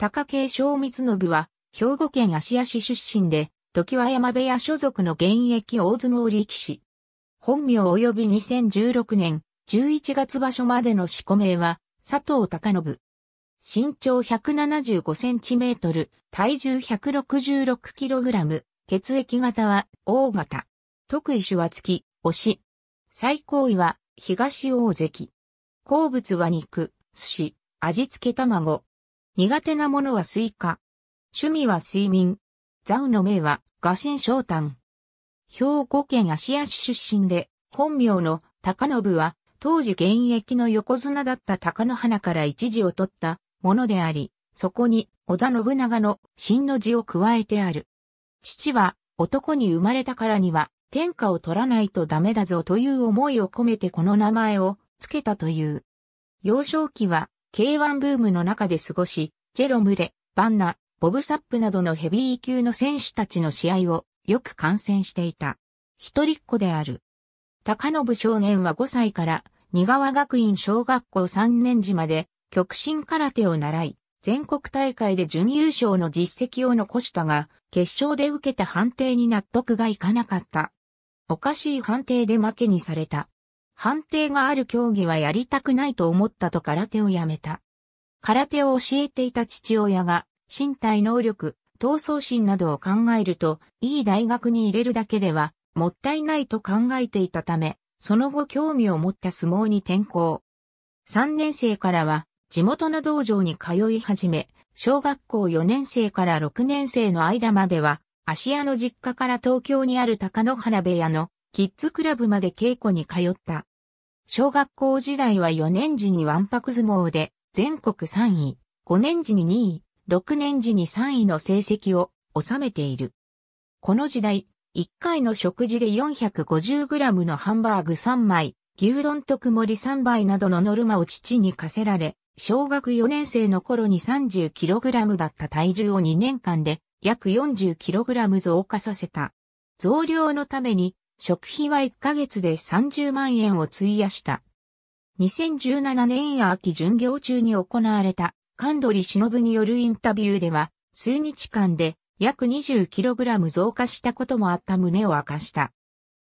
高景勝光信は、兵庫県芦屋市出身で、時は山部屋所属の現役大相撲力士。本名及び2016年11月場所までの四股名は、佐藤隆信。身長175センチメートル、体重166キログラム、血液型は O 型。特異種は月、推し。最高位は東大関。好物は肉、寿司、味付け卵、苦手なものはスイカ。趣味は睡眠。ザウの名は、ガシンタン。兵庫県芦屋市出身で、本名の高信は、当時現役の横綱だった高の花から一字を取ったものであり、そこに織田信長の真の字を加えてある。父は男に生まれたからには天下を取らないとダメだぞという思いを込めてこの名前を付けたという。幼少期は K1 ブームの中で過ごし、ジェロムレ、バンナ、ボブサップなどのヘビー級の選手たちの試合をよく観戦していた。一人っ子である。高信少年は5歳から二川学院小学校3年時まで極真空手を習い、全国大会で準優勝の実績を残したが、決勝で受けた判定に納得がいかなかった。おかしい判定で負けにされた。判定がある競技はやりたくないと思ったと空手をやめた。空手を教えていた父親が、身体能力、闘争心などを考えると、いい大学に入れるだけでは、もったいないと考えていたため、その後興味を持った相撲に転向。3年生からは、地元の道場に通い始め、小学校4年生から6年生の間までは、芦屋の実家から東京にある高野原部屋のキッズクラブまで稽古に通った。小学校時代は4年時にワンパク相撲で全国3位、5年時に2位、6年時に3位の成績を収めている。この時代、1回の食事で 450g のハンバーグ3枚、牛丼特盛り3杯などのノルマを父に課せられ、小学4年生の頃に 30kg だった体重を2年間で約 40kg 増加させた。増量のために食費は1ヶ月で30万円を費やした。2017年秋巡業中に行われた、神取忍によるインタビューでは、数日間で約 20kg 増加したこともあった旨を明かした。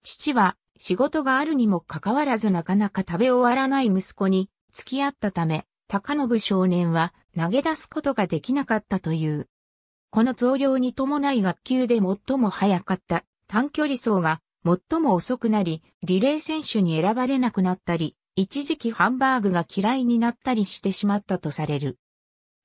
父は仕事があるにもかかわらずなかなか食べ終わらない息子に付き合ったため、高信少年は投げ出すことができなかったという。この増量に伴い学級で最も早かった短距離走が最も遅くなり、リレー選手に選ばれなくなったり、一時期ハンバーグが嫌いになったりしてしまったとされる。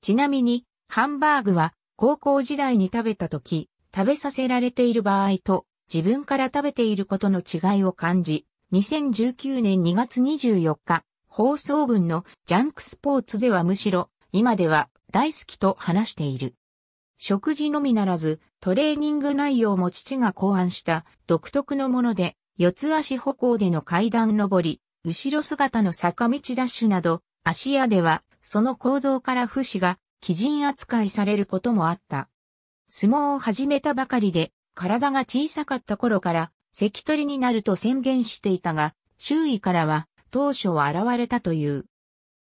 ちなみに、ハンバーグは高校時代に食べた時、食べさせられている場合と自分から食べていることの違いを感じ、2019年2月24日、放送分のジャンクスポーツではむしろ、今では大好きと話している。食事のみならず、トレーニング内容も父が考案した独特のもので、四つ足歩行での階段登り、後ろ姿の坂道ダッシュなど、足屋では、その行動から不死が、鬼人扱いされることもあった。相撲を始めたばかりで、体が小さかった頃から、関取になると宣言していたが、周囲からは、当初は現れたという。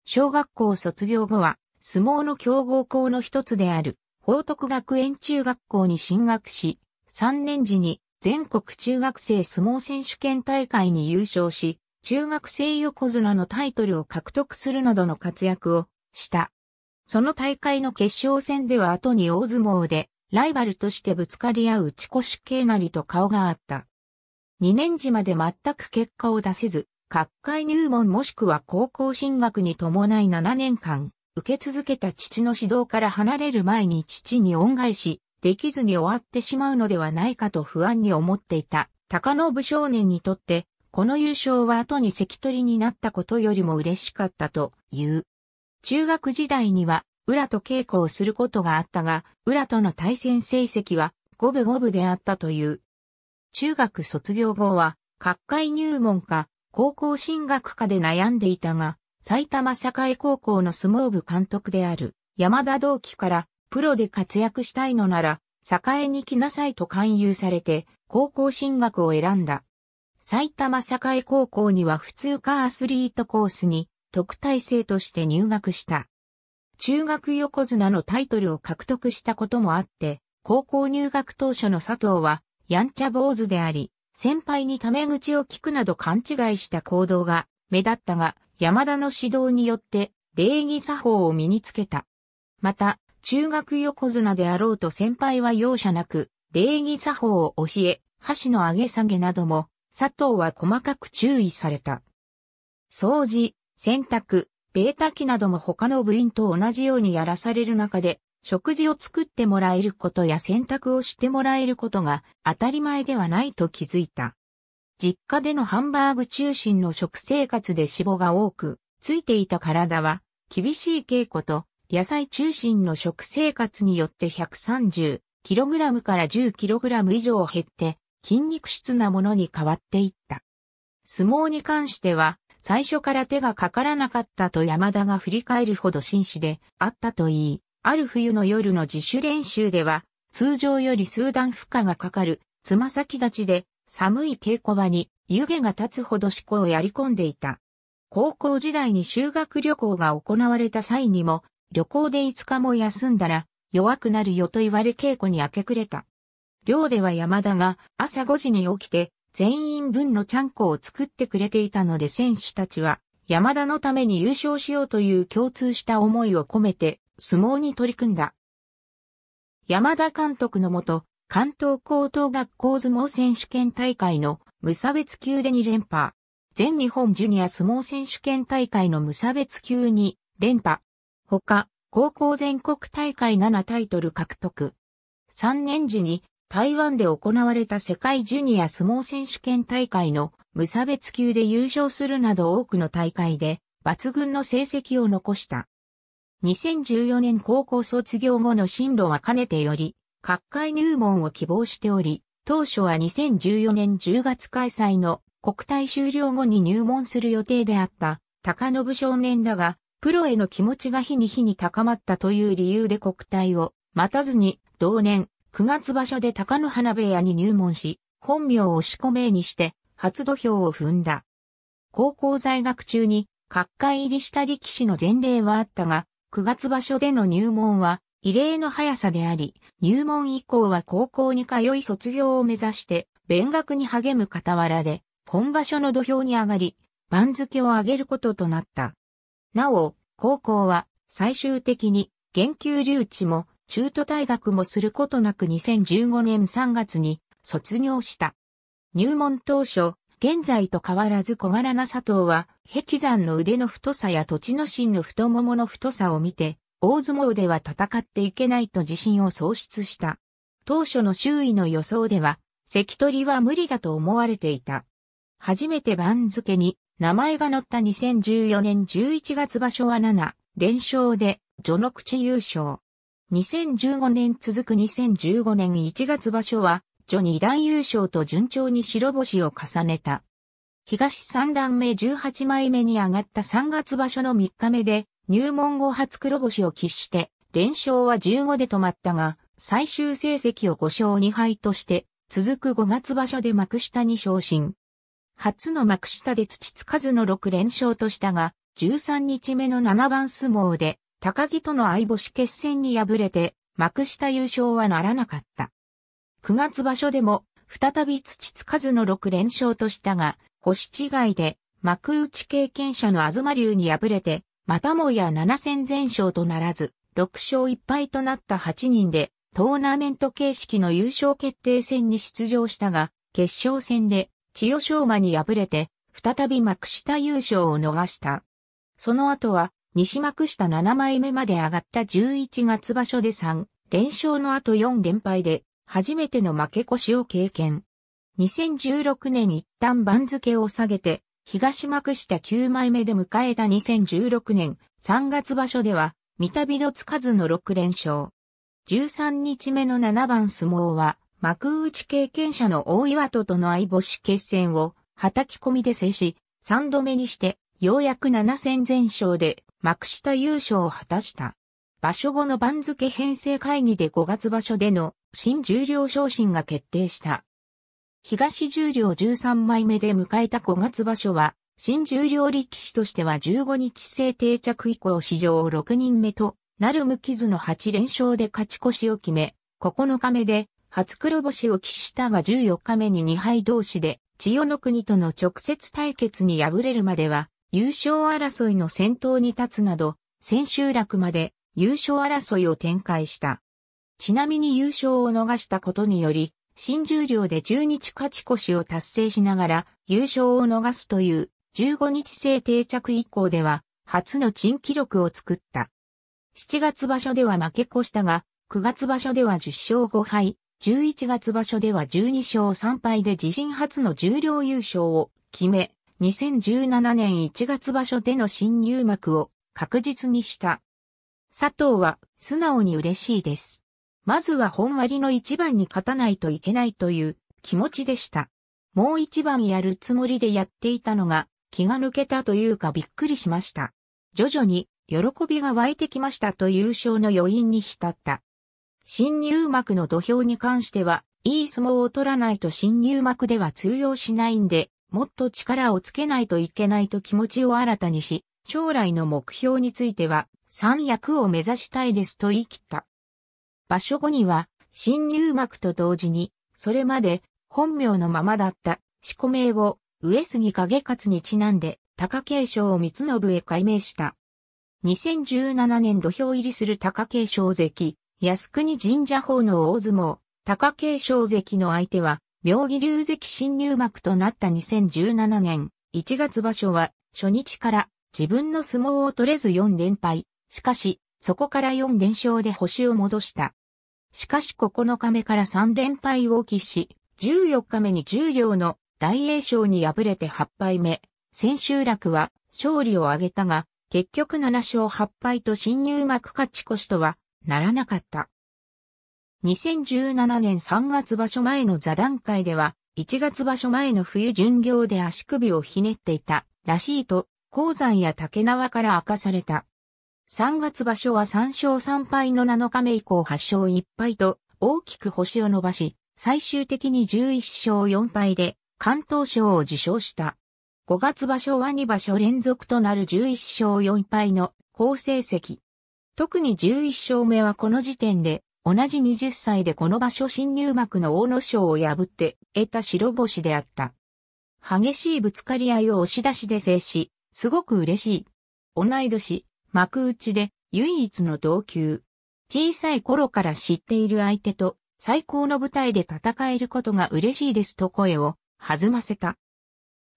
小学校卒業後は、相撲の強豪校の一つである、宝徳学園中学校に進学し、3年時に全国中学生相撲選手権大会に優勝し、中学生横綱のタイトルを獲得するなどの活躍をした。その大会の決勝戦では後に大相撲でライバルとしてぶつかり合う打ち越し系なりと顔があった。2年時まで全く結果を出せず、各界入門もしくは高校進学に伴い7年間、受け続けた父の指導から離れる前に父に恩返し、できずに終わってしまうのではないかと不安に思っていた。高信少年にとって、この優勝は後に関取になったことよりも嬉しかったという。中学時代には、浦と稽古をすることがあったが、浦との対戦成績は五分五分であったという。中学卒業後は、各界入門か、高校進学かで悩んでいたが、埼玉栄高校の相撲部監督である山田同期からプロで活躍したいのなら、栄に来なさいと勧誘されて高校進学を選んだ。埼玉栄高校には普通科アスリートコースに特待生として入学した。中学横綱のタイトルを獲得したこともあって、高校入学当初の佐藤は、やんちゃ坊主であり、先輩にタメ口を聞くなど勘違いした行動が目立ったが、山田の指導によって礼儀作法を身につけた。また、中学横綱であろうと先輩は容赦なく、礼儀作法を教え、箸の上げ下げなども佐藤は細かく注意された。掃除、洗濯、ベータ機なども他の部員と同じようにやらされる中で、食事を作ってもらえることや洗濯をしてもらえることが当たり前ではないと気づいた。実家でのハンバーグ中心の食生活で脂肪が多く、ついていた体は、厳しい稽古と、野菜中心の食生活によって 130kg から 10kg 以上減って、筋肉質なものに変わっていった。相撲に関しては、最初から手がかからなかったと山田が振り返るほど紳士であったといい、ある冬の夜の自主練習では、通常より数段負荷がかかる、つま先立ちで、寒い稽古場に湯気が立つほど思考をやり込んでいた。高校時代に修学旅行が行われた際にも、旅行で5日も休んだら、弱くなるよと言われ稽古に明け暮れた。寮では山田が朝5時に起きて全員分のちゃんこを作ってくれていたので選手たちは山田のために優勝しようという共通した思いを込めて相撲に取り組んだ。山田監督のもと、関東高等学校相撲選手権大会の無差別級で2連覇。全日本ジュニア相撲選手権大会の無差別級に連覇。他、高校全国大会7タイトル獲得。3年時に台湾で行われた世界ジュニア相撲選手権大会の無差別級で優勝するなど多くの大会で抜群の成績を残した。2014年高校卒業後の進路は兼ねてより、各界入門を希望しており、当初は2014年10月開催の国体終了後に入門する予定であった高信少年だが、プロへの気持ちが日に日に高まったという理由で国体を待たずに同年9月場所で高野花部屋に入門し、本名を押し込めにして、初土俵を踏んだ。高校在学中に、各界入りした力士の前例はあったが、9月場所での入門は、異例の速さであり、入門以降は高校に通い卒業を目指して、勉学に励む傍らで、本場所の土俵に上がり、番付を上げることとなった。なお、高校は、最終的に、減給留置も、中途退学もすることなく2015年3月に卒業した。入門当初、現在と変わらず小柄な佐藤は、壁山の腕の太さや土地の芯の太ももの太さを見て、大相撲では戦っていけないと自信を喪失した。当初の周囲の予想では、関取は無理だと思われていた。初めて番付に名前が載った2014年11月場所は7連勝で序の口優勝。2015年続く2015年1月場所は、序二段優勝と順調に白星を重ねた。東三段目18枚目に上がった3月場所の3日目で、入門後初黒星を喫して、連勝は15で止まったが、最終成績を5勝2敗として、続く5月場所で幕下に昇進。初の幕下で土つかずの6連勝としたが、13日目の7番相撲で、高木との相星決戦に敗れて、幕下優勝はならなかった。9月場所でも、再び土つかずの6連勝としたが、星違いで、幕内経験者の東龍に敗れて、またもや7戦全勝とならず、6勝1敗となった8人で、トーナメント形式の優勝決定戦に出場したが、決勝戦で、千代翔馬に敗れて、再び幕下優勝を逃した。その後は、西幕下7枚目まで上がった11月場所で3連勝の後4連敗で初めての負け越しを経験。2016年一旦番付を下げて東幕下9枚目で迎えた2016年3月場所では三度のつかずの6連勝。13日目の7番相撲は幕内経験者の大岩戸との相星決戦を叩き込みで制し、3度目にして、ようやく7戦全勝で幕下優勝を果たした。場所後の番付編成会議で5月場所での新十両昇進が決定した。東十両13枚目で迎えた5月場所は、新十両力士としては15日制定着以降史上6人目となる無傷の8連勝で勝ち越しを決め、9日目で初黒星を喫したが14日目に2敗同士で千代の国との直接対決に敗れるまでは優勝争いの先頭に立つなど、千秋楽まで優勝争いを展開した。ちなみに優勝を逃したことにより、新十両で十日勝ち越しを達成しながら優勝を逃すという15日制定着以降では初の珍記録を作った。7月場所では負け越したが、9月場所では10勝5敗、11月場所では12勝3敗で自身初の十両優勝を決め、2017年1月場所での新入幕を確実にした。佐藤は素直に嬉しいです。まずは本割の一番に勝たないといけないという気持ちでした。もう一番やるつもりでやっていたのが気が抜けたというかびっくりしました。徐々に喜びが湧いてきましたと優勝の余韻に浸った。新入幕の土俵に関しては、いい相撲を取らないと新入幕では通用しないんで、もっと力をつけないといけないと気持ちを新たにし、将来の目標については、三役を目指したいですと言い切った。場所後には、新入幕と同時に、それまで本名のままだった四股名を上杉景勝にちなんで貴景勝を三信へ改名した。2017年土俵入りする貴景勝関、靖国神社法の大相撲、貴景勝関の相手は妙義龍関新入幕となった2017年1月場所は初日から自分の相撲を取れず4連敗。しかし、そこから4連勝で星を戻した。しかし9日目から3連敗を喫し、14日目に十両の大栄翔に敗れて8敗目。千秋楽は勝利を挙げたが、結局7勝8敗と新入幕勝ち越しとはならなかった。2017年3月場所前の座談会では、1月場所前の冬巡業で足首をひねっていたらしいと、鉱山や竹縄から明かされた。3月場所は3勝3敗の7日目以降8勝1敗と大きく星を伸ばし、最終的に11勝4敗で関東賞を受賞した。5月場所は2場所連続となる11勝4敗の好成績。特に11勝目はこの時点で同じ20歳でこの場所新入幕の大野賞を破って得た白星であった。激しいぶつかり合いを押し出しで制し、すごく嬉しい。同い年、幕内で唯一の同級。小さい頃から知っている相手と最高の舞台で戦えることが嬉しいですと声を弾ませた。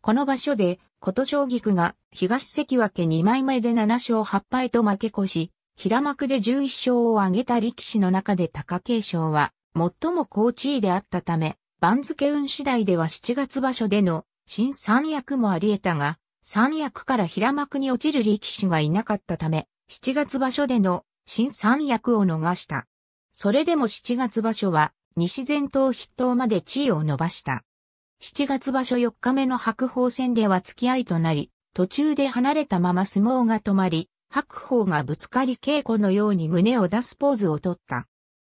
この場所で、琴将菊区が東関脇2枚目で7勝8敗と負け越し、平幕で11勝を挙げた力士の中で貴景勝は、最も高地位であったため、番付運次第では7月場所での新三役もあり得たが、三役から平幕に落ちる力士がいなかったため、7月場所での新三役を逃した。それでも7月場所は、西前頭筆頭まで地位を伸ばした。7月場所4日目の白鵬戦では付き合いとなり、途中で離れたまま相撲が止まり、白鵬がぶつかり稽古のように胸を出すポーズをとった。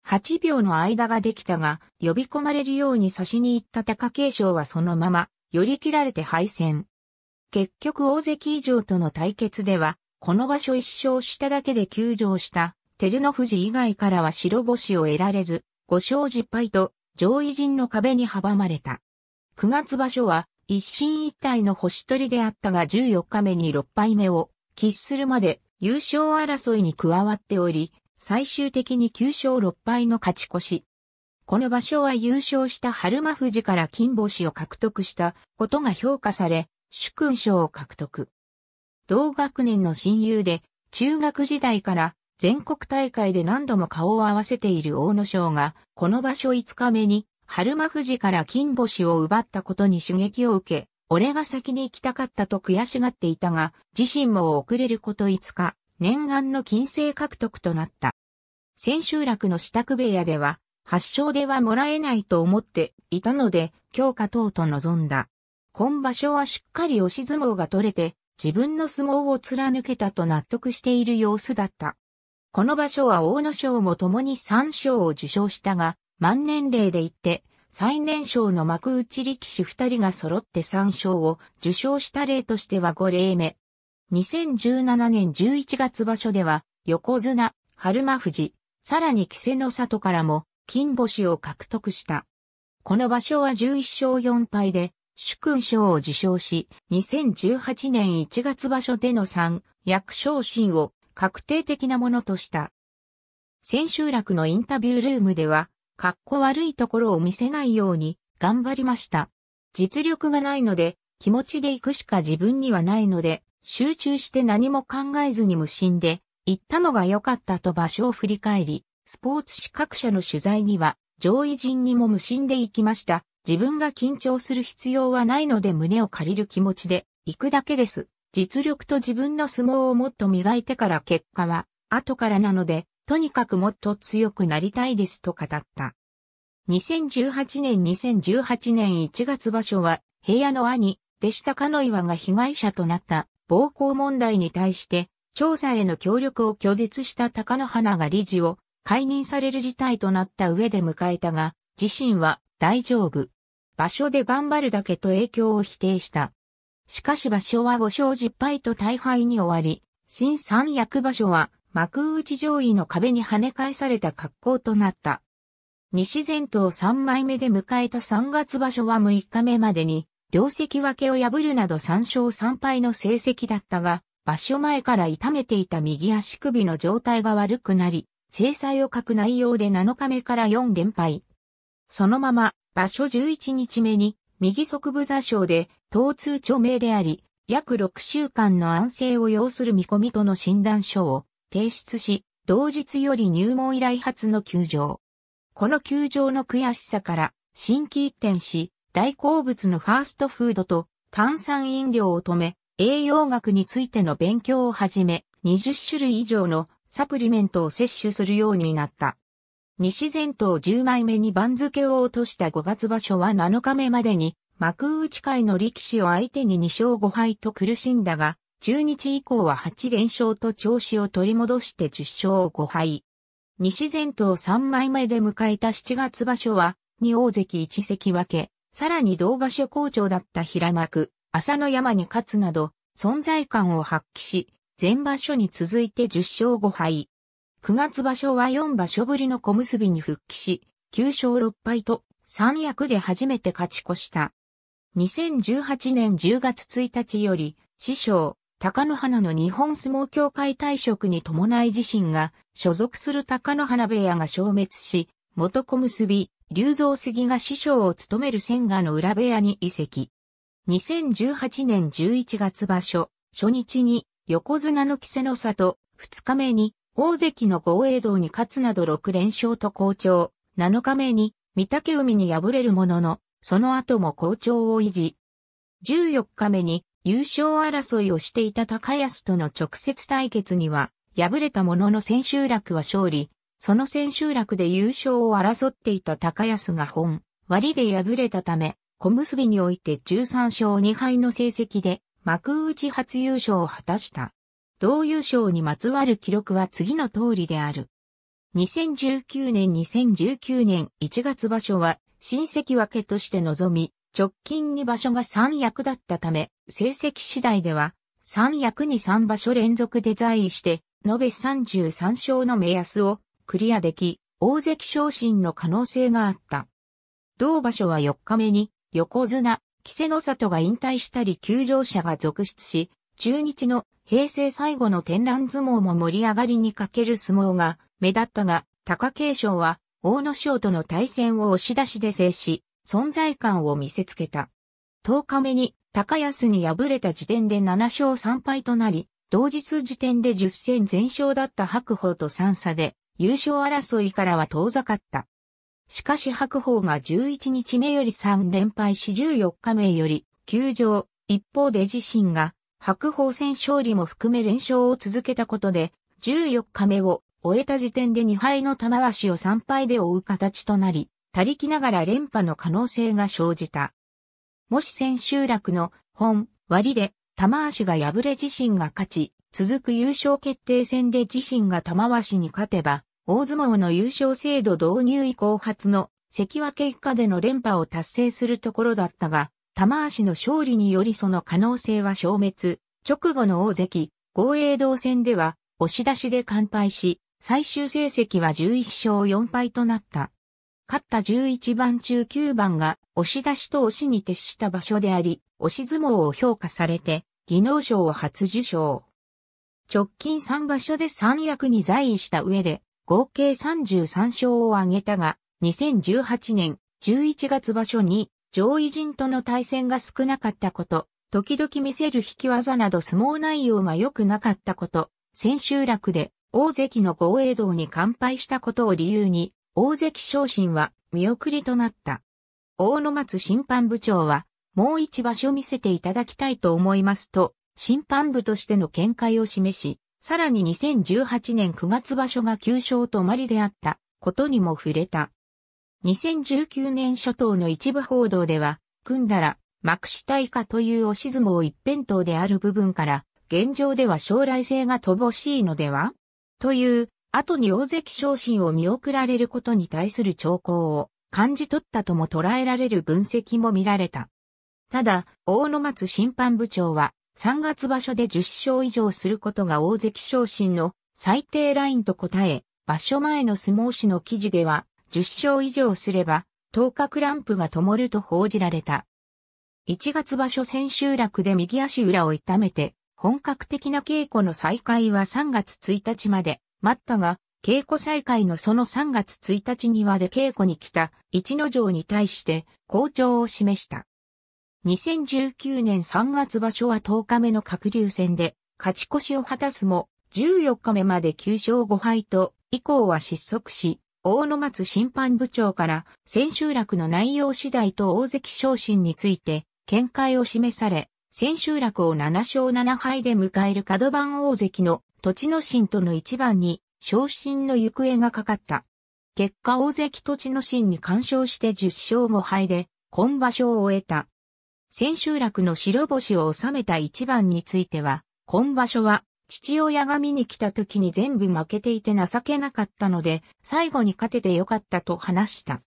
8秒の間ができたが、呼び込まれるように差しに行った貴景勝はそのまま、寄り切られて敗戦。結局大関以上との対決では、この場所一勝しただけで休場した、照ノ富士以外からは白星を得られず、5勝10敗と、上位陣の壁に阻まれた。9月場所は、一進一退の星取りであったが14日目に6敗目を、喫するまで優勝争いに加わっており、最終的に9勝6敗の勝ち越し。この場所は優勝した春馬富士から金星を獲得したことが評価され、主勲賞を獲得。同学年の親友で、中学時代から全国大会で何度も顔を合わせている大野賞が、この場所5日目に、春馬富士から金星を奪ったことに刺激を受け、俺が先に行きたかったと悔しがっていたが、自身も遅れること5日、念願の金星獲得となった。千秋楽の支度部屋では、発勝ではもらえないと思っていたので、強化等と望んだ。今場所はしっかり押し相撲が取れて、自分の相撲を貫けたと納得している様子だった。この場所は大野賞も共に3賞を受賞したが、万年齢で言って、最年少の幕内力士二人が揃って三勝を受賞した例としては5例目。2017年11月場所では、横綱、春馬富士、さらに稀勢の里からも、金星を獲得した。この場所は11勝4敗で、主君賞を受賞し、2018年1月場所での3、役昇進を確定的なものとした。千秋楽のインタビュールームでは、かっこ悪いところを見せないように頑張りました。実力がないので、気持ちで行くしか自分にはないので、集中して何も考えずに無心で、行ったのが良かったと場所を振り返り、スポーツ資格者の取材には、上位陣にも無心で行きました。自分が緊張する必要はないので胸を借りる気持ちで行くだけです。実力と自分の相撲をもっと磨いてから結果は後からなのでとにかくもっと強くなりたいですと語った。2018年2018年1月場所は、平野の兄、でしたカ岩が被害者となった暴行問題に対して、調査への協力を拒絶した高野花が理事を解任される事態となった上で迎えたが、自身は大丈夫。場所で頑張るだけと影響を否定した。しかし場所は5勝10敗と大敗に終わり、新三役場所は幕内上位の壁に跳ね返された格好となった。西前頭3枚目で迎えた3月場所は6日目までに、両席分けを破るなど3勝3敗の成績だったが、場所前から痛めていた右足首の状態が悪くなり、制裁を書く内容で7日目から4連敗。そのまま、場所11日目に、右側部座礁で、疼痛著名であり、約6週間の安静を要する見込みとの診断書を提出し、同日より入門以来初の休場。この休場の悔しさから、新規一転し、大好物のファーストフードと炭酸飲料を止め、栄養学についての勉強をはじめ、20種類以上のサプリメントを摂取するようになった。西前頭10枚目に番付を落とした5月場所は7日目までに、幕内会の力士を相手に2勝5敗と苦しんだが、中日以降は8連勝と調子を取り戻して10勝5敗。西前頭3枚目で迎えた7月場所は、2大関1関分さらに同場所好調だった平幕、朝の山に勝つなど、存在感を発揮し、前場所に続いて10勝5敗。9月場所は4場所ぶりの小結に復帰し、9勝6敗と三役で初めて勝ち越した。2018年10月1日より、師匠、高野花の日本相撲協会退職に伴い自身が所属する高野花部屋が消滅し、元小結、竜造杉が師匠を務める千賀の裏部屋に移籍。2018年11月場所、初日に横綱の稀勢の里、2日目に大関の豪栄道に勝つなど6連勝と好調、7日目に御嶽海に敗れるものの、その後も好調を維持。14日目に優勝争いをしていた高安との直接対決には、敗れたものの千秋楽は勝利、その千秋楽で優勝を争っていた高安が本、割で敗れたため、小結において13勝2敗の成績で、幕内初優勝を果たした。同優勝にまつわる記録は次の通りである。2019年2019年1月場所は、新関脇として臨み、直近に場所が三役だったため、成績次第では、三役に三場所連続で在位して、延べ33勝の目安をクリアでき、大関昇進の可能性があった。同場所は4日目に、横綱、稀勢の里が引退したり休場者が続出し、中日の平成最後の天覧相撲も盛り上がりにかける相撲が目立ったが、貴景勝は、大野翔との対戦を押し出しで制し、存在感を見せつけた。10日目に高安に敗れた時点で7勝3敗となり、同日時点で10戦全勝だった白鵬と3差で、優勝争いからは遠ざかった。しかし白鵬が11日目より3連敗し14日目より休場、一方で自身が白鵬戦勝利も含め連勝を続けたことで、14日目を終えた時点で2敗の玉鷲を3敗で追う形となり、他力ながら連覇の可能性が生じた。もし千秋楽の本割で玉足が敗れ自身が勝ち、続く優勝決定戦で自身が玉足に勝てば、大相撲の優勝制度導入以降初の関脇以下での連覇を達成するところだったが、玉足の勝利によりその可能性は消滅。直後の大関、豪栄道戦では、押し出しで完敗し、最終成績は11勝4敗となった。勝った11番中9番が押し出しと押しに徹した場所であり、押し相撲を評価されて、技能賞を初受賞。直近3場所で三役に在位した上で、合計33勝を挙げたが、2018年11月場所に上位陣との対戦が少なかったこと、時々見せる引き技など相撲内容が良くなかったこと、千秋楽で大関の豪栄道に乾杯したことを理由に、大関昇進は見送りとなった。大野松審判部長は、もう一場所見せていただきたいと思いますと、審判部としての見解を示し、さらに2018年9月場所が急所止まりであったことにも触れた。2019年初頭の一部報道では、組んだら幕下以下という押し相撲一辺倒である部分から、現状では将来性が乏しいのではという後に大関昇進を見送られることに対する兆候を感じ取ったとも捉えられる分析も見られた。ただ、大野松審判部長は、3月場所で10勝以上することが大関昇進の最低ラインと答え、場所前の相撲誌の記事では、10勝以上すれば、10日クランプが灯ると報じられた。1月場所千秋楽で右足裏を痛めて、本格的な稽古の再開は3月1日まで待ったが、稽古再開のその3月1日にはで稽古に来た一之城に対して好調を示した。2019年3月場所は10日目の隔留戦で勝ち越しを果たすも14日目まで9勝5敗と以降は失速し、大野松審判部長から千秋楽の内容次第と大関昇進について見解を示され、千秋楽を7勝7敗で迎える角番大関の土地の神との一番に昇進の行方がかかった。結果大関土地の神に干渉して10勝5敗で今場所を終えた。千秋楽の白星を収めた一番については、今場所は父親が見に来た時に全部負けていて情けなかったので、最後に勝ててよかったと話した。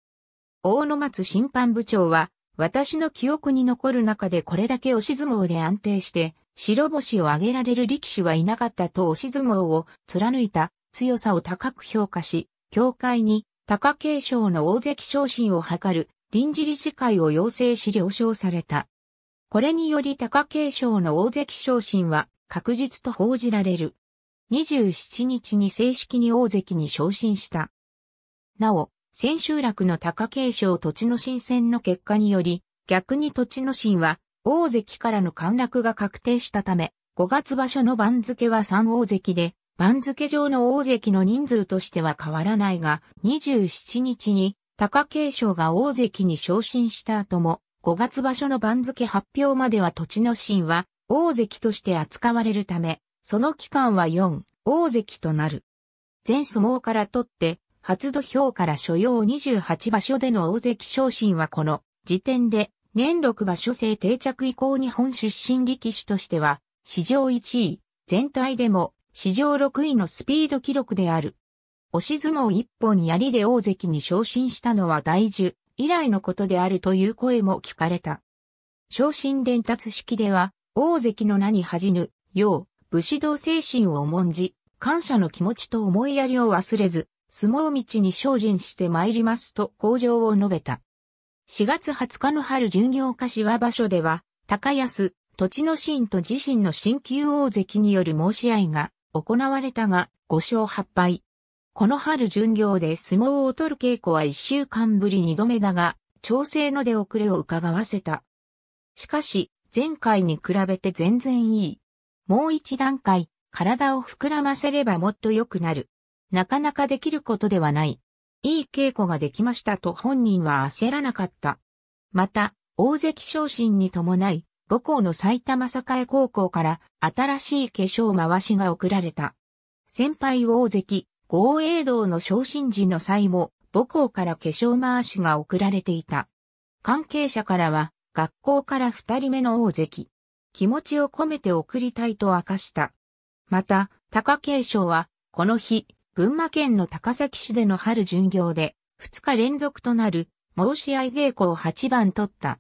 大野松審判部長は、私の記憶に残る中でこれだけ押し相撲で安定して、白星を挙げられる力士はいなかったと押し相撲を貫いた強さを高く評価し、協会に貴景勝の大関昇進を図る臨時理事会を要請し了承された。これにより貴景勝の大関昇進は確実と報じられる。27日に正式に大関に昇進した。なお、千秋楽の貴景勝土地の新戦の結果により、逆に土地の新は大関からの陥落が確定したため、5月場所の番付は3大関で、番付上の大関の人数としては変わらないが、27日に貴景勝が大関に昇進した後も、5月場所の番付発表までは土地の神は大関として扱われるため、その期間は4大関となる。全相撲から取って、初土俵から所要28場所での大関昇進はこの時点で年六場所制定着以降日本出身力士としては、史上1位、全体でも史上6位のスピード記録である。押し相撲一本槍で大関に昇進したのは大樹以来のことであるという声も聞かれた。昇進伝達式では、大関の名に恥じぬ、よう、武士道精神を重んじ、感謝の気持ちと思いやりを忘れず、相撲道に精進して参りますと向上を述べた。4月20日の春巡業柏は場所では、高安、土地の神と自身の新旧大関による申し合いが行われたが、5勝8敗。この春巡業で相撲を取る稽古は1週間ぶり2度目だが、調整の出遅れを伺わせた。しかし、前回に比べて全然いい。もう一段階、体を膨らませればもっと良くなる。なかなかできることではない。いい稽古ができましたと本人は焦らなかった。また、大関昇進に伴い、母校の埼玉栄高校から新しい化粧回しが贈られた。先輩大関、豪栄道の昇進時の際も、母校から化粧回しが贈られていた。関係者からは、学校から二人目の大関、気持ちを込めて贈りたいと明かした。また、貴景勝は、この日、群馬県の高崎市での春巡業で、2日連続となる申し合い稽古を8番取った。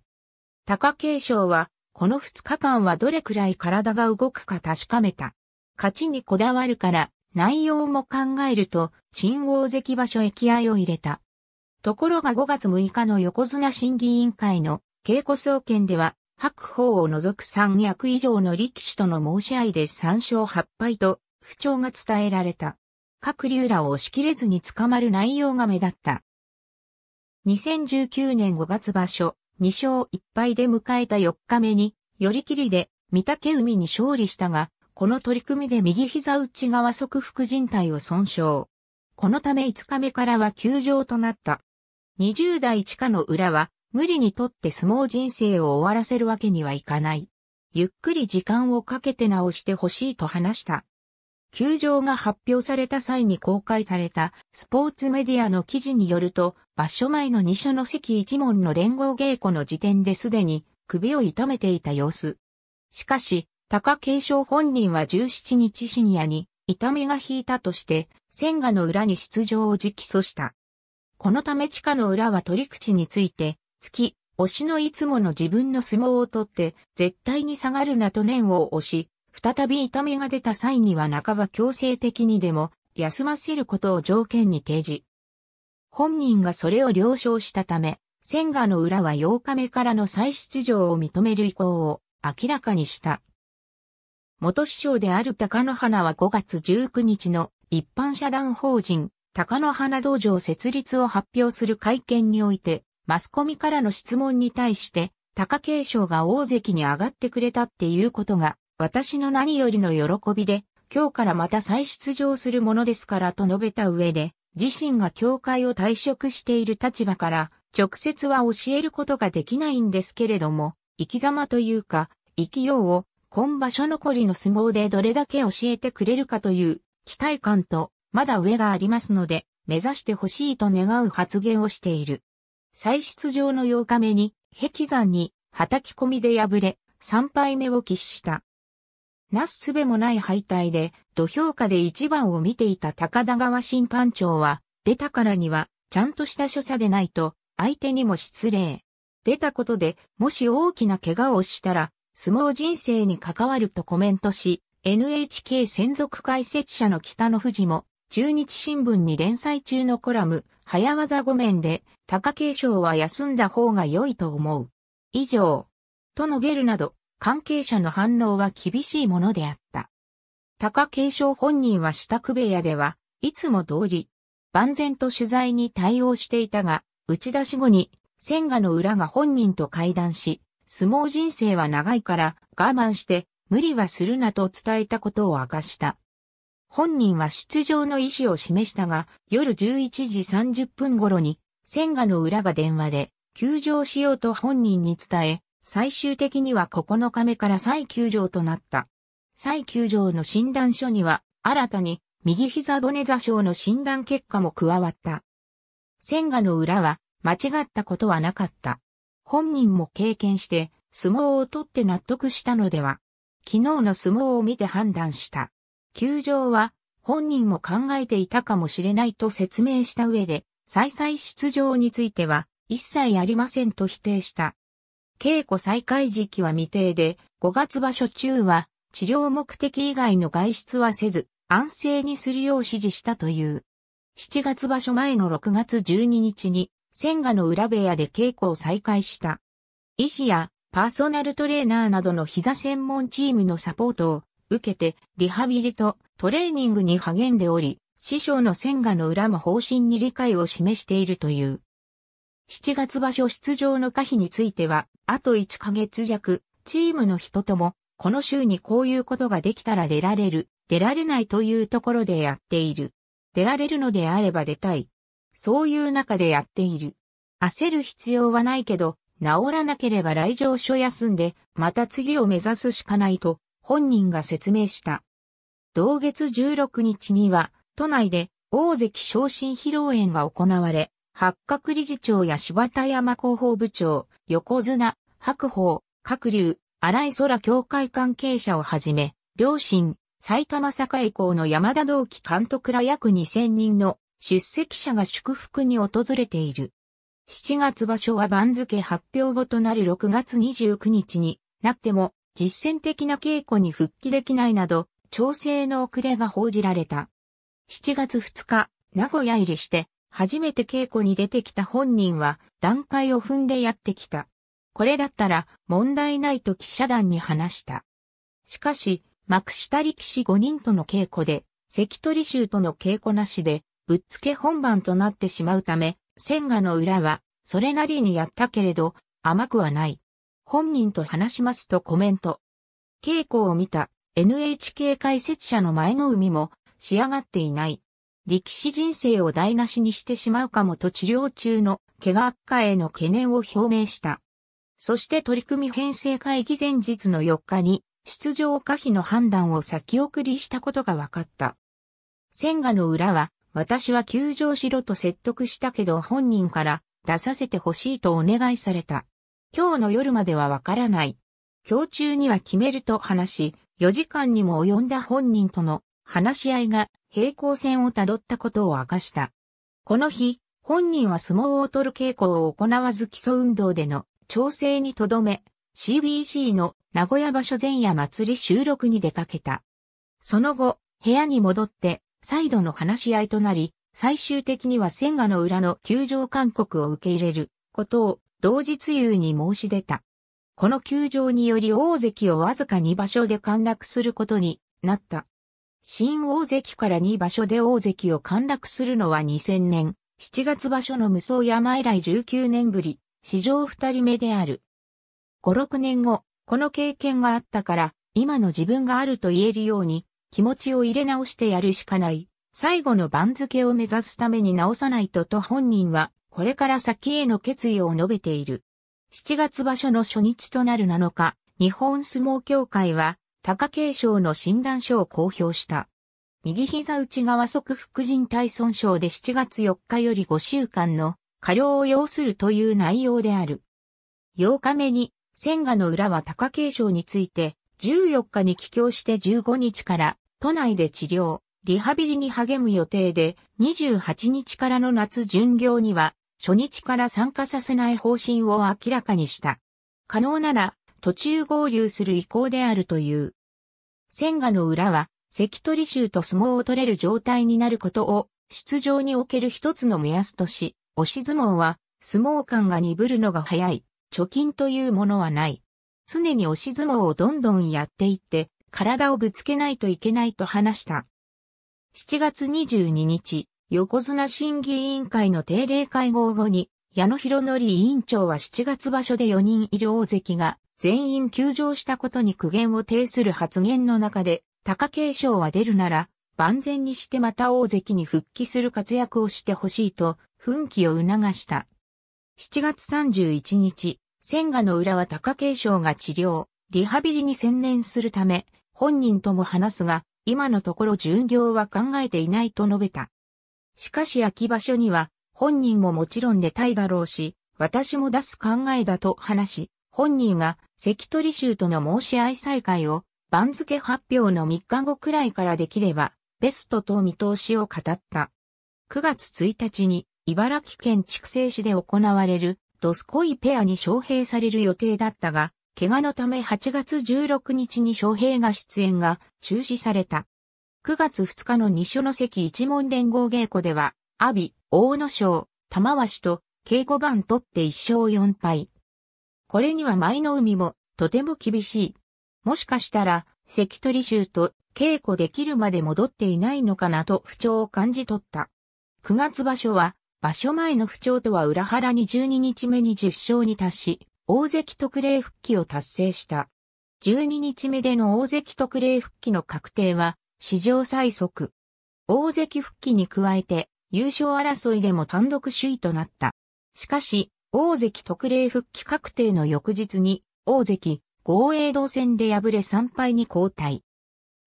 貴景勝は、この2日間はどれくらい体が動くか確かめた。勝ちにこだわるから、内容も考えると、新大関場所へ気合を入れた。ところが5月6日の横綱審議委員会の稽古総研では、白鵬を除く3役以上の力士との申し合いで3勝8敗と、不調が伝えられた。各竜らを押し切れずに捕まる内容が目立った。2019年5月場所、2勝1敗で迎えた4日目に、寄り切りで、御嶽海に勝利したが、この取り組みで右膝内側側副靭帯を損傷。このため5日目からは休場となった。20代地下の裏は、無理にとって相撲人生を終わらせるわけにはいかない。ゆっくり時間をかけて直してほしいと話した。球場が発表された際に公開されたスポーツメディアの記事によると、場所前の二所の席一門の連合稽古の時点ですでに首を痛めていた様子。しかし、高継承本人は17日深夜に痛みが引いたとして、千賀の裏に出場を直訴した。このため地下の裏は取り口について、月、推しのいつもの自分の相撲を取って、絶対に下がるなと念を押し、再び痛みが出た際には半ば強制的にでも休ませることを条件に提示。本人がそれを了承したため、千賀の裏は8日目からの再出場を認める意向を明らかにした。元師匠である高野花は5月19日の一般社団法人高野花道場設立を発表する会見において、マスコミからの質問に対して、高景勝が大関に上がってくれたっていうことが私の何よりの喜びで、今日からまた再出場するものですからと述べた上で、自身が教会を退職している立場から、直接は教えることができないんですけれども、生き様というか、生きようを、今場所残りの相撲でどれだけ教えてくれるかという、期待感と、まだ上がありますので、目指してほしいと願う発言をしている。再出場の8日目に、壁山に、叩き込みで敗れ、3敗目を喫した。なすすべもない敗退で、土俵下で一番を見ていた高田川審判長は、出たからには、ちゃんとした所作でないと、相手にも失礼。出たことで、もし大きな怪我をしたら、相撲人生に関わるとコメントし、NHK 専属解説者の北野富士も、中日新聞に連載中のコラム、早技ごめんで、貴景勝は休んだ方が良いと思う。以上。と述べるなど、関係者の反応は厳しいものであった。高継承本人は支度部屋では、いつも通り、万全と取材に対応していたが、打ち出し後に、千賀の裏が本人と会談し、相撲人生は長いから我慢して無理はするなと伝えたことを明かした。本人は出場の意思を示したが、夜11時30分頃に、千賀の裏が電話で、休場しようと本人に伝え、最終的には9日目から再休場となった。再休場の診断書には、新たに右膝骨座症の診断結果も加わった。千賀の裏は、間違ったことはなかった。本人も経験して、相撲を取って納得したのでは。昨日の相撲を見て判断した。休場は本人も考えていたかもしれないと説明した上で、再々出場については一切ありませんと否定した。稽古再開時期は未定で、5月場所中は治療目的以外の外出はせず、安静にするよう指示したという。7月場所前の6月12日に、千賀の裏部屋で稽古を再開した。医師やパーソナルトレーナーなどの膝専門チームのサポートを受けて、リハビリとトレーニングに励んでおり、師匠の千賀の裏も方針に理解を示しているという。7月場所出場の可否については、あと1ヶ月弱、チームの人とも、この週にこういうことができたら出られる、出られないというところでやっている。出られるのであれば出たい。そういう中でやっている。焦る必要はないけど、治らなければ来場所休んで、また次を目指すしかないと、本人が説明した。同月16日には、都内で、大関昇進披露宴が行われ、八角理事長や柴田山広報部長、横綱、白鵬、各竜、荒井空協会関係者をはじめ、両親、埼玉栄校の山田同期監督ら約2000人の出席者が祝福に訪れている。7月場所は番付発表後となる6月29日になっても実践的な稽古に復帰できないなど調整の遅れが報じられた。7月2日、名古屋入りして初めて稽古に出てきた本人は段階を踏んでやってきた。これだったら問題ないと記者団に話した。しかし、幕下力士5人との稽古で、関取衆との稽古なしで、ぶっつけ本番となってしまうため、千賀の裏は、それなりにやったけれど、甘くはない。本人と話しますとコメント。稽古を見た NHK 解説者の前の海も仕上がっていない。力士人生を台無しにしてしまうかもと治療中の怪我悪化への懸念を表明した。そして取り組み編成会議前日の4日に出場可否の判断を先送りしたことが分かった。千賀の裏は私は休場しろと説得したけど本人から出させてほしいとお願いされた。今日の夜まではわからない。今日中には決めると話し、4時間にも及んだ本人との話し合いが平行線をたどったことを明かした。この日、本人は相撲を取る傾向を行わず基礎運動での調整にとどめ、CBC の名古屋場所前夜祭り収録に出かけた。その後、部屋に戻って、再度の話し合いとなり、最終的には千賀の裏の球場勧告を受け入れることを同日夕に申し出た。この球場により大関をわずかに場所で陥落することになった。新大関から2場所で大関を陥落するのは2000年、7月場所の無双山以来19年ぶり、史上2人目である。5、6年後、この経験があったから、今の自分があると言えるように、気持ちを入れ直してやるしかない。最後の番付を目指すために直さないとと本人は、これから先への決意を述べている。7月場所の初日となる7日、日本相撲協会は、貴景勝の診断書を公表した。右膝内側側副腎体損傷で7月4日より5週間の過労を要するという内容である。8日目に、千賀の裏は貴景勝について、14日に帰郷して15日から都内で治療、リハビリに励む予定で、28日からの夏巡業には、初日から参加させない方針を明らかにした。可能なら、途中合流する意向であるという。千賀の裏は、関取衆と相撲を取れる状態になることを、出場における一つの目安とし、押し相撲は、相撲感が鈍るのが早い、貯金というものはない。常に押し相撲をどんどんやっていって、体をぶつけないといけないと話した。7月22日、横綱審議委員会の定例会合後に、矢野博則委員長は7月場所で4人いる大関が全員休場したことに苦言を呈する発言の中で、貴景勝は出るなら、万全にしてまた大関に復帰する活躍をしてほしいと、奮起を促した。7月31日、千賀の裏は貴景勝が治療、リハビリに専念するため、本人とも話すが、今のところ巡業は考えていないと述べた。しかし秋場所には、本人ももちろん出たいだろうし、私も出す考えだと話し、本人が関取衆との申し合い再開を番付発表の3日後くらいからできれば、ベストと見通しを語った。9月1日に茨城県筑西市で行われるドスコイペアに招聘される予定だったが、怪我のため8月16日に招聘が出演が中止された。9月2日の西の関一門連合稽古では、阿炎、大野賞、玉鷲と、稽古番取って1勝4敗。これには舞の海もとても厳しい。もしかしたら、関取衆と稽古できるまで戻っていないのかなと不調を感じ取った。9月場所は、場所前の不調とは裏腹に12日目に10勝に達し、大関特例復帰を達成した。12日目での大関特例復帰の確定は、史上最速。大関復帰に加えて、優勝争いでも単独首位となった。しかし、大関特例復帰確定の翌日に、大関、豪栄道戦で敗れ3敗に交代。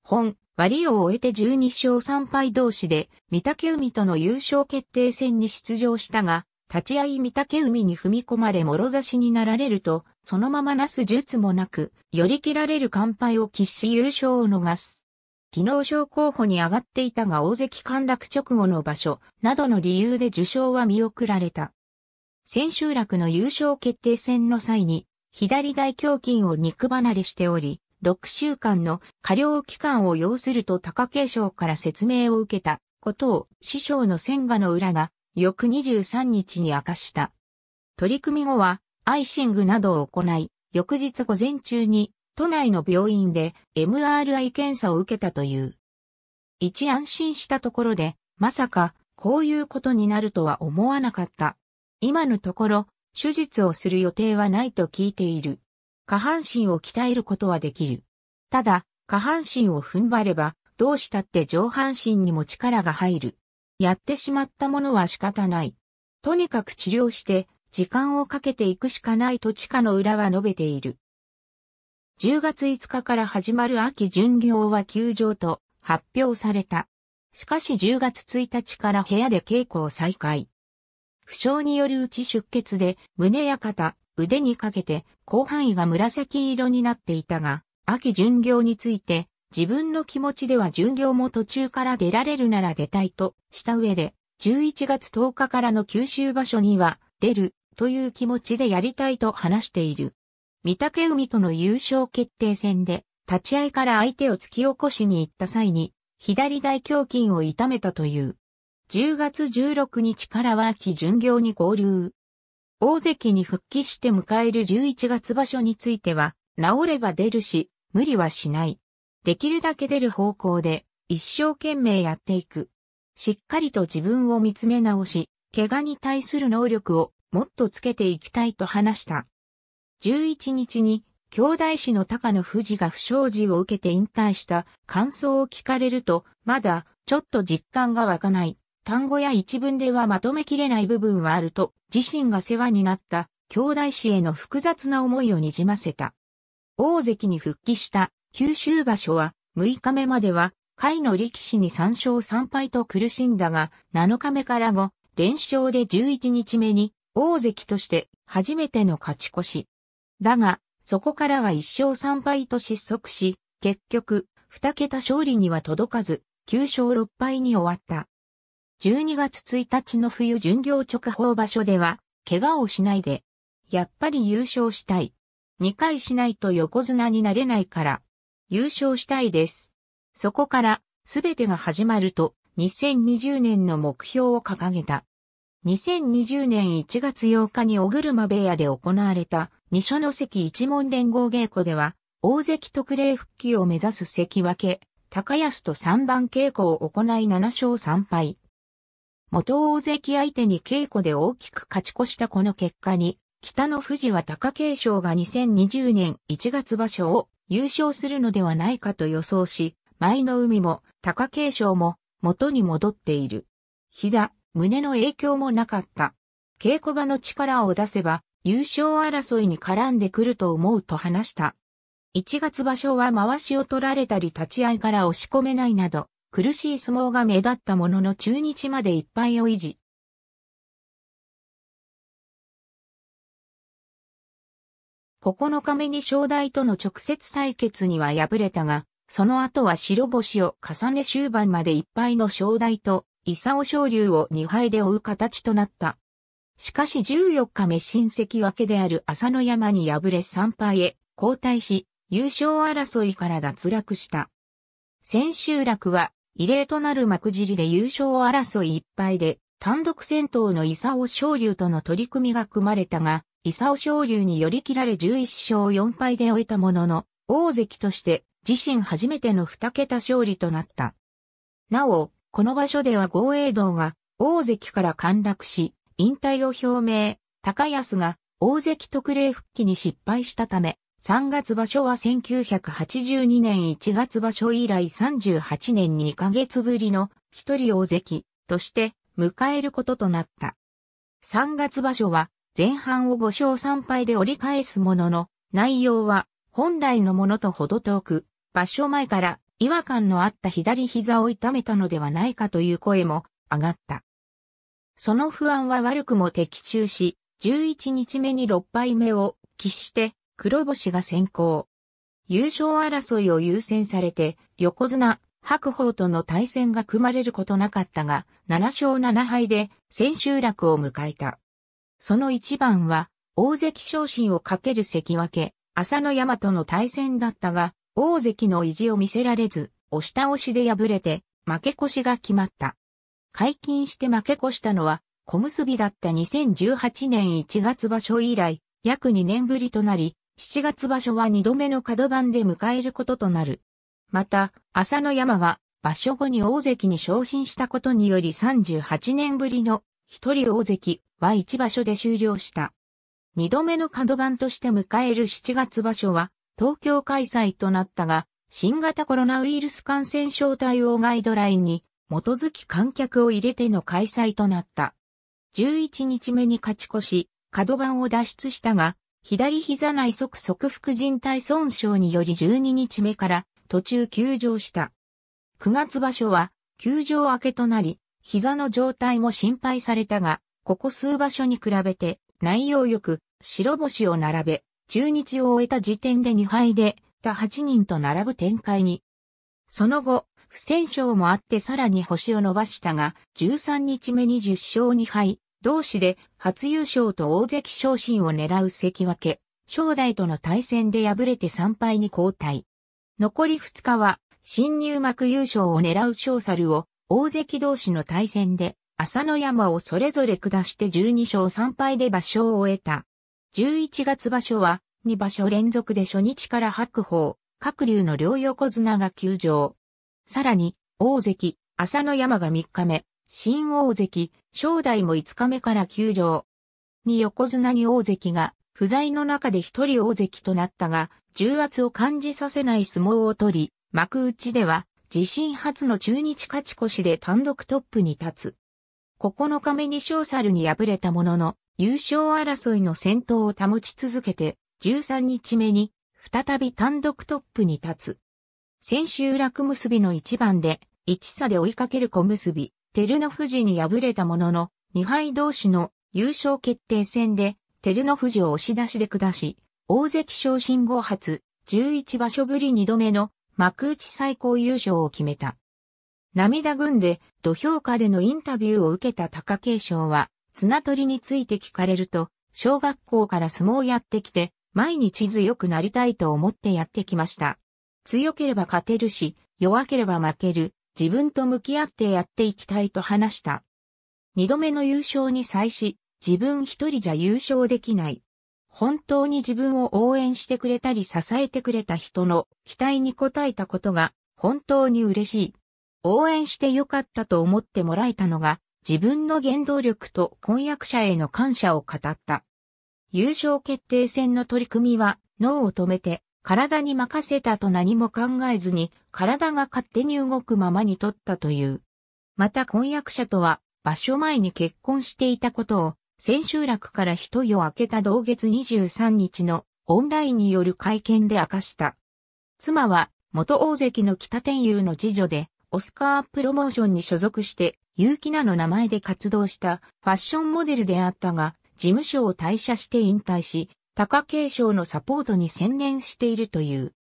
本、割を終えて12勝3敗同士で、御嶽海との優勝決定戦に出場したが、立ち合い御嶽海に踏み込まれ諸差しになられると、そのままなす術もなく、寄り切られる完敗を喫し優勝を逃す。技能賞候補に上がっていたが大関陥落直後の場所などの理由で受賞は見送られた。千秋楽の優勝決定戦の際に、左大胸筋を肉離れしており、6週間の過料期間を要すると貴景勝から説明を受けたことを師匠の千賀の裏が翌23日に明かした。取り組み後はアイシングなどを行い、翌日午前中に都内の病院で MRI 検査を受けたという。一安心したところで、まさかこういうことになるとは思わなかった今のところ、手術をする予定はないと聞いている。下半身を鍛えることはできる。ただ、下半身を踏ん張れば、どうしたって上半身にも力が入る。やってしまったものは仕方ない。とにかく治療して、時間をかけていくしかないと地下の裏は述べている。10月5日から始まる秋巡業は休場と発表された。しかし10月1日から部屋で稽古を再開。負傷による内出血で、胸や肩、腕にかけて、広範囲が紫色になっていたが、秋巡業について、自分の気持ちでは巡業も途中から出られるなら出たいとした上で、11月10日からの九州場所には出るという気持ちでやりたいと話している。三宅海との優勝決定戦で、立ち合いから相手を突き起こしに行った際に、左大胸筋を痛めたという。10月16日からは基準業に合流。大関に復帰して迎える11月場所については、治れば出るし、無理はしない。できるだけ出る方向で、一生懸命やっていく。しっかりと自分を見つめ直し、怪我に対する能力をもっとつけていきたいと話した。11日に、兄弟子の高野富士が不祥事を受けて引退した感想を聞かれると、まだちょっと実感が湧かない。単語や一文ではまとめきれない部分はあると、自身が世話になった兄弟子への複雑な思いをにじませた。大関に復帰した九州場所は6日目までは会の力士に3勝3敗と苦しんだが7日目から後連勝で11日目に大関として初めての勝ち越し。だがそこからは1勝3敗と失速し結局2桁勝利には届かず9勝6敗に終わった。12月1日の冬巡業直報場所では、怪我をしないで。やっぱり優勝したい。2回しないと横綱になれないから、優勝したいです。そこから、すべてが始まると、2020年の目標を掲げた。2020年1月8日に小車部屋で行われた、二所ノ関一門連合稽古では、大関特例復帰を目指す関脇、高安と三番稽古を行い7勝3敗。元大関相手に稽古で大きく勝ち越したこの結果に、北の富士は貴景勝が2020年1月場所を優勝するのではないかと予想し、前の海も貴景勝も元に戻っている。膝、胸の影響もなかった。稽古場の力を出せば優勝争いに絡んでくると思うと話した。1月場所は回しを取られたり立ち合いから押し込めないなど、苦しい相撲が目立ったものの中日まで一敗を維持。9日目に正代との直接対決には敗れたが、その後は白星を重ね終盤まで一敗の正代と、伊佐尾昇龍を2敗で追う形となった。しかし14日目新関脇である朝野山に敗れ3敗へ交代し、優勝争いから脱落した。千秋楽は異例となる幕尻で優勝争いいっぱいで、単独戦闘の伊佐尾昇龍との取り組みが組まれたが、伊佐尾昇龍に寄り切られ11勝4敗で終えたものの、大関として自身初めての2桁勝利となった。なお、この場所では豪栄道が大関から陥落し、引退を表明、高安が大関特例復帰に失敗したため、3月場所は1982年1月場所以来38年2ヶ月ぶりの一人大関として迎えることとなった。3月場所は前半を5勝3敗で折り返すものの内容は本来のものとほど遠く場所前から違和感のあった左膝を痛めたのではないかという声も上がった。その不安は悪くも的中し、11日目に6敗目を喫して黒星が先行。優勝争いを優先されて、横綱、白鵬との対戦が組まれることなかったが、7勝7敗で千秋楽を迎えた。その一番は、大関昇進をかける関脇、浅野山との対戦だったが、大関の意地を見せられず、押し倒しで敗れて、負け越しが決まった。解禁して負け越したのは、小結だった2018年1月場所以来、約2年ぶりとなり、7月場所は2度目の角番で迎えることとなる。また、朝の山が場所後に大関に昇進したことにより38年ぶりの一人大関は1場所で終了した。2度目の角番として迎える7月場所は東京開催となったが、新型コロナウイルス感染症対応ガイドラインに基づき観客を入れての開催となった。11日目に勝ち越し、角番を脱出したが、左膝内側側副靭帯損傷により12日目から途中休場した。9月場所は休場明けとなり、膝の状態も心配されたが、ここ数場所に比べて内容よく白星を並べ、中日を終えた時点で2敗で、た8人と並ぶ展開に。その後、不戦勝もあってさらに星を伸ばしたが、13日目に10勝2敗、同志で初優勝と大関昇進を狙う関脇、正代との対戦で敗れて3敗に交代。残り2日は、新入幕優勝を狙う小猿を、大関同士の対戦で、朝野山をそれぞれ下して12勝3敗で場所を終えた。11月場所は、2場所連続で初日から白鵬、各竜の両横綱が休場。さらに、大関、朝野山が3日目、新大関、正代も5日目から休場。に横綱に大関が、不在の中で一人大関となったが、重圧を感じさせない相撲を取り、幕内では、自身初の中日勝ち越しで単独トップに立つ。9日目に小猿に敗れたものの、優勝争いの先頭を保ち続けて、13日目に、再び単独トップに立つ。先週楽結びの一番で、一差で追いかける小結、び、照ノ富士に敗れたものの、2敗同士の優勝決定戦で、照ノ富士を押し出しで下し、大関昇進後初、11場所ぶり2度目の幕内最高優勝を決めた。涙ぐんで土俵下でのインタビューを受けた貴景勝は、綱取りについて聞かれると、小学校から相撲をやってきて、毎日強くなりたいと思ってやってきました。強ければ勝てるし、弱ければ負ける。自分と向き合ってやっていきたいと話した。二度目の優勝に際し、自分一人じゃ優勝できない。本当に自分を応援してくれたり支えてくれた人の期待に応えたことが本当に嬉しい。応援してよかったと思ってもらえたのが自分の原動力と婚約者への感謝を語った。優勝決定戦の取り組みは脳を止めて体に任せたと何も考えずに、体が勝手に動くままに取ったという。また婚約者とは、場所前に結婚していたことを、千秋楽から一夜明けた同月23日のオンラインによる会見で明かした。妻は、元大関の北天佑の次女で、オスカープロモーションに所属して、結城菜の名前で活動したファッションモデルであったが、事務所を退社して引退し、貴景勝のサポートに専念しているという。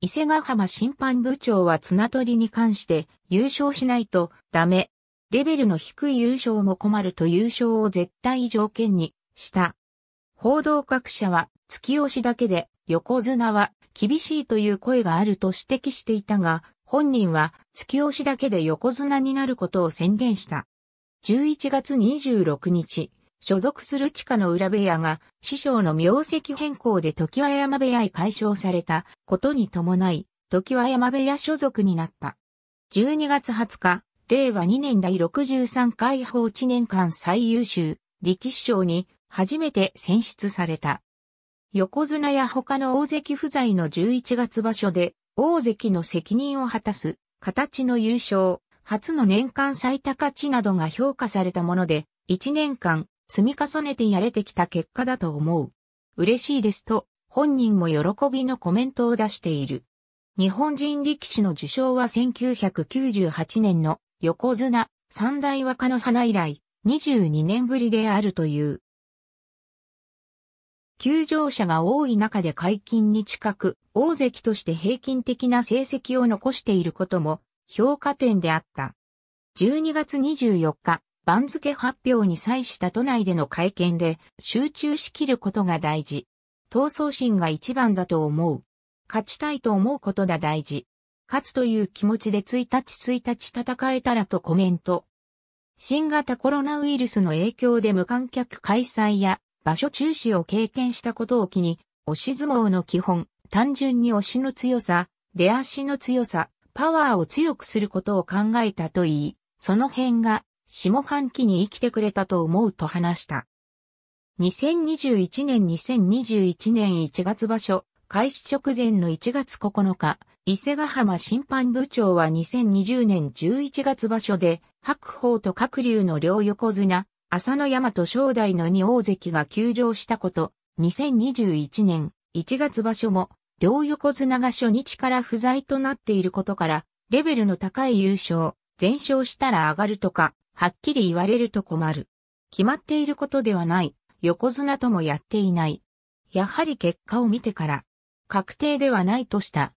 伊勢ヶ浜審判部長は綱取りに関して優勝しないとダメ。レベルの低い優勝も困ると優勝を絶対条件にした。報道各社は突き押しだけで横綱は厳しいという声があると指摘していたが、本人は突き押しだけで横綱になることを宣言した。11月26日、所属する地下の裏部屋が、師匠の名跡変更で時和山部屋へ解消されたことに伴い、時和山部屋所属になった。12月20日、令和2年第63回放置年間最優秀、力士賞に初めて選出された。横綱や他の大関不在の11月場所で、大関の責任を果たす、形の優勝、初の年間最多価値などが評価されたもので、1年間、積み重ねてやれてきた結果だと思う。嬉しいですと、本人も喜びのコメントを出している。日本人力士の受賞は1998年の横綱三大若の花以来22年ぶりであるという。休場者が多い中で解禁に近く、大関として平均的な成績を残していることも評価点であった。12月24日、番付発表に際した都内での会見で集中しきることが大事。闘争心が一番だと思う。勝ちたいと思うことが大事。勝つという気持ちで1日1日戦えたらとコメント。新型コロナウイルスの影響で無観客開催や場所中止を経験したことを機に、押し相撲の基本、単純に押しの強さ、出足の強さ、パワーを強くすることを考えたといい、その辺が下半期に生きてくれたと思うと話した。2021年2021年1月場所、開始直前の1月9日、伊勢ヶ浜審判部長は2020年11月場所で、白鵬と各流の両横綱、浅野山と正代の二大関が休場したこと、2021年1月場所も、両横綱が初日から不在となっていることから、レベルの高い優勝、全勝したら上がるとか、はっきり言われると困る。決まっていることではない。横綱ともやっていない。やはり結果を見てから、確定ではないとした。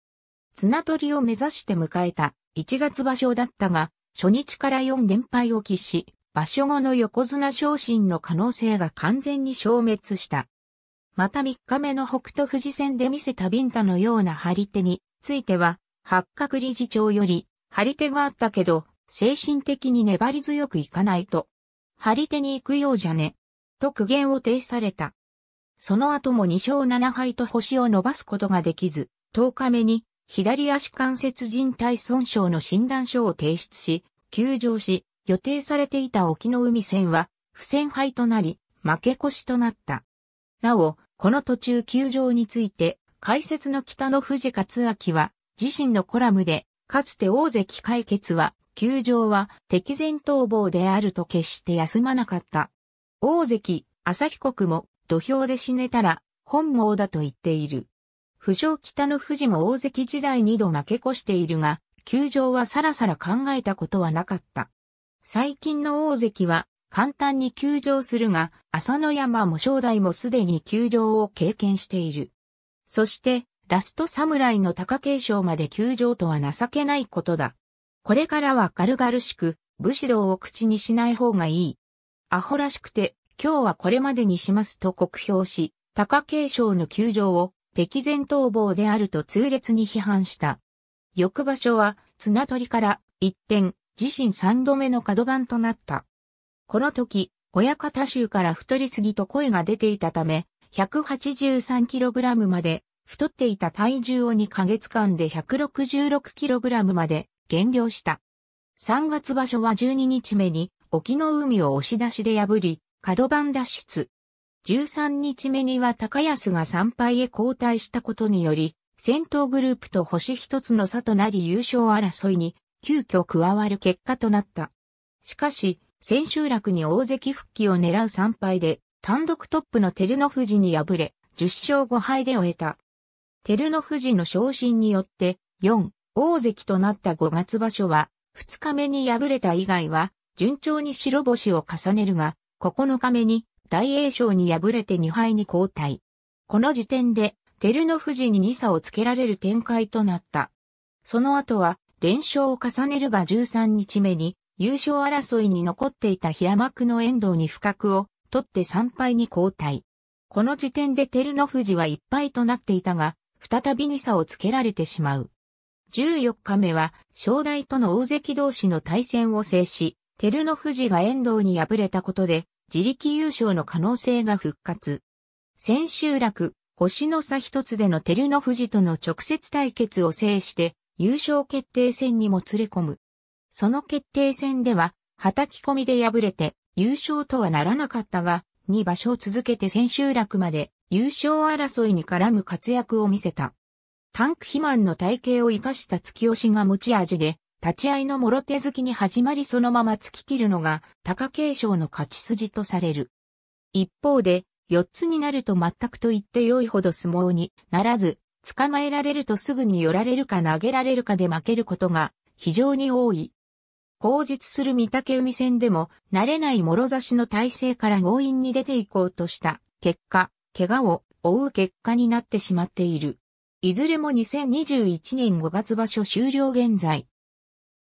綱取りを目指して迎えた1月場所だったが、初日から4連敗を喫し、場所後の横綱昇進の可能性が完全に消滅した。また3日目の北斗富士戦で見せたビンタのような張り手については、八角理事長より張り手があったけど、精神的に粘り強くいかないと、張り手に行くようじゃね、と苦言を呈された。その後も2勝7敗と星を伸ばすことができず、10日目に左足関節靭帯損傷の診断書を提出し、休場し、予定されていた沖の海戦は不戦敗となり、負け越しとなった。なお、この途中休場について、解説の北の富士勝明は、自身のコラムで、かつて大関解決は球場は敵前逃亡であると決して休まなかった。大関、朝彦国も土俵で死ねたら本望だと言っている。不条北の富士も大関時代2度負け越しているが、球場はさらさら考えたことはなかった。最近の大関は簡単に休場するが、朝の山も正代もすでに休場を経験している。そして、ラスト侍の貴景勝まで休場とは情けないことだ。これからは軽々しく、武士道を口にしない方がいい。アホらしくて、今日はこれまでにしますと酷評し、貴景勝の球場を、敵前逃亡であると痛烈に批判した。翌場所は、綱取りから一転、自身三度目の角番となった。この時、親方衆から太りすぎと声が出ていたため、183kg まで、太っていた体重を2ヶ月間で 166kg まで減量した。3月場所は12日目に、沖の海を押し出しで破り、角番脱出。13日目には高安が3敗へ交代したことにより、戦闘グループと星一つの差となり優勝争いに、急遽加わる結果となった。しかし、千秋楽に大関復帰を狙う3敗で、単独トップの照ノ富士に敗れ、10勝5敗で終えた。照ノ富士の昇進によって、4、大関となった5月場所は、2日目に敗れた以外は、順調に白星を重ねるが、9日目に大栄翔に敗れて2敗に交代。この時点で、照ノ富士に2差をつけられる展開となった。その後は、連勝を重ねるが13日目に、優勝争いに残っていた平幕の遠藤に不覚を取って3敗に交代。この時点で照ノ富士は1敗となっていたが、再び2差をつけられてしまう。14日目は、正代との大関同士の対戦を制し、照ノ富士が遠藤に敗れたことで、自力優勝の可能性が復活。千秋楽、星の差一つでの照ノ富士との直接対決を制して、優勝決定戦にも連れ込む。その決定戦では、叩き込みで敗れて、優勝とはならなかったが、2場所続けて千秋楽まで優勝争いに絡む活躍を見せた。タンク肥満の体型を生かした突き押しが持ち味で、立ち合いの諸手突きに始まりそのまま突き切るのが貴景勝の勝ち筋とされる。一方で、四つになると全くと言って良いほど相撲にならず、捕まえられるとすぐに寄られるか投げられるかで負けることが非常に多い。後述する御嶽海戦でも、慣れない諸差しの体勢から強引に出ていこうとした結果、怪我を負う結果になってしまっている。いずれも2021年5月場所終了現在。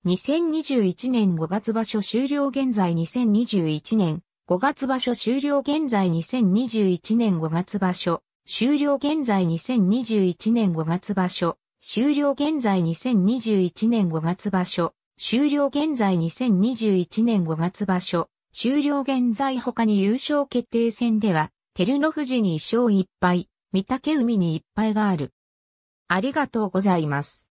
2021年5月場所終了現在2021年5月場所終了現在2021年5月場所終了現在2021年5月場所終了現在2021年5月場所終了現在2021年5月場所終了現在他に優勝決定戦では照ノ富士に1勝1敗、御嶽海に1敗がある。ありがとうございます。